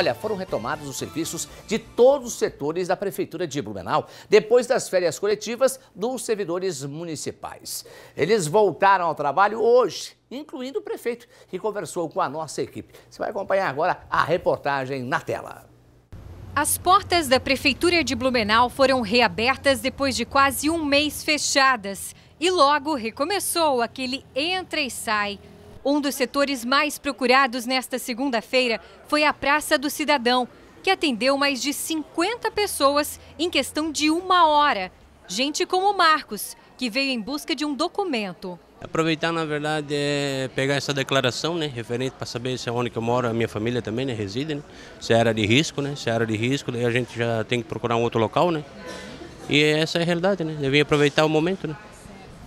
Olha, foram retomados os serviços de todos os setores da Prefeitura de Blumenau depois das férias coletivas dos servidores municipais. Eles voltaram ao trabalho hoje, incluindo o prefeito, que conversou com a nossa equipe. Você vai acompanhar agora a reportagem na tela. As portas da Prefeitura de Blumenau foram reabertas depois de quase um mês fechadas. E logo recomeçou aquele entra e sai um dos setores mais procurados nesta segunda-feira foi a Praça do Cidadão, que atendeu mais de 50 pessoas em questão de uma hora. Gente como o Marcos, que veio em busca de um documento. Aproveitar, na verdade, é pegar essa declaração, né, referente para saber se é onde que eu moro, a minha família também né, reside, né, se é era de risco, né, se é era de risco, daí a gente já tem que procurar um outro local, né. E essa é a realidade, né, devia aproveitar o momento, né.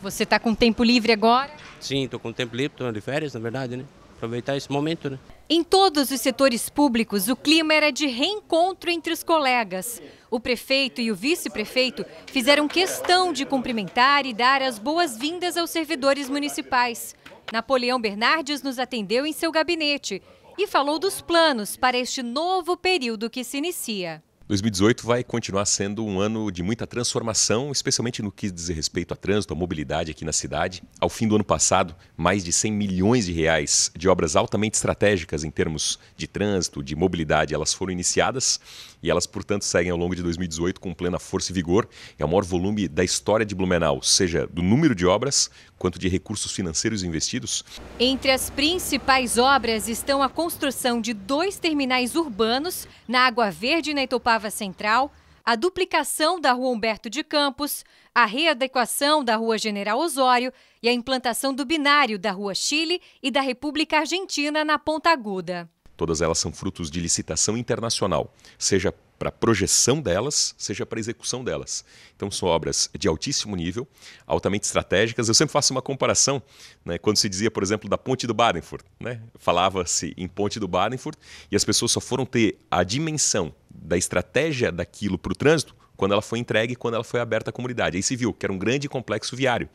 Você está com tempo livre agora? Sim, estou com tempo livre, estou de férias, na verdade, né? Aproveitar esse momento, né? Em todos os setores públicos, o clima era de reencontro entre os colegas. O prefeito e o vice-prefeito fizeram questão de cumprimentar e dar as boas-vindas aos servidores municipais. Napoleão Bernardes nos atendeu em seu gabinete e falou dos planos para este novo período que se inicia. 2018 vai continuar sendo um ano de muita transformação, especialmente no que diz respeito a trânsito, à mobilidade aqui na cidade. Ao fim do ano passado, mais de 100 milhões de reais de obras altamente estratégicas em termos de trânsito, de mobilidade, elas foram iniciadas e elas, portanto, seguem ao longo de 2018 com plena força e vigor. É o maior volume da história de Blumenau, seja do número de obras quanto de recursos financeiros investidos. Entre as principais obras estão a construção de dois terminais urbanos na Água Verde e na Itopava Central, a duplicação da Rua Humberto de Campos, a readequação da Rua General Osório e a implantação do binário da Rua Chile e da República Argentina na Ponta Aguda. Todas elas são frutos de licitação internacional, seja para projeção delas, seja para execução delas. Então são obras de altíssimo nível, altamente estratégicas. Eu sempre faço uma comparação, né, quando se dizia, por exemplo, da Ponte do Badenford, né? falava-se em Ponte do Badenford e as pessoas só foram ter a dimensão da estratégia daquilo para o trânsito quando ela foi entregue, quando ela foi aberta à comunidade. Aí se viu que era um grande complexo viário.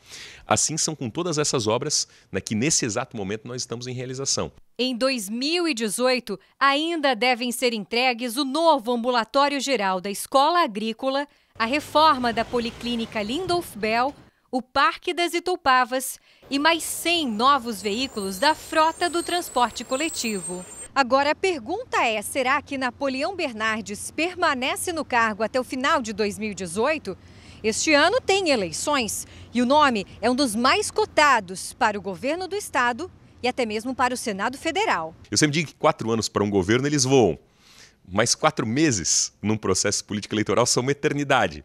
Assim são com todas essas obras né, que nesse exato momento nós estamos em realização. Em 2018, ainda devem ser entregues o novo ambulatório geral da Escola Agrícola, a reforma da Policlínica Lindolf Bell, o Parque das Itoupavas e mais 100 novos veículos da frota do transporte coletivo. Agora a pergunta é: será que Napoleão Bernardes permanece no cargo até o final de 2018? Este ano tem eleições e o nome é um dos mais cotados para o governo do estado e até mesmo para o Senado Federal. Eu sempre digo que quatro anos para um governo eles voam, mas quatro meses num processo político eleitoral são uma eternidade.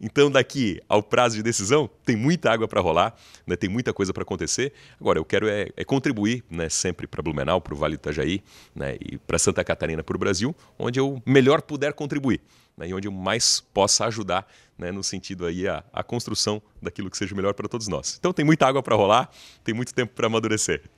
Então, daqui ao prazo de decisão, tem muita água para rolar, né? tem muita coisa para acontecer. Agora, eu quero é, é contribuir né? sempre para Blumenau, para o Vale do Itajaí né? e para Santa Catarina, para o Brasil, onde eu melhor puder contribuir né? e onde eu mais possa ajudar né? no sentido aí a, a construção daquilo que seja melhor para todos nós. Então, tem muita água para rolar, tem muito tempo para amadurecer.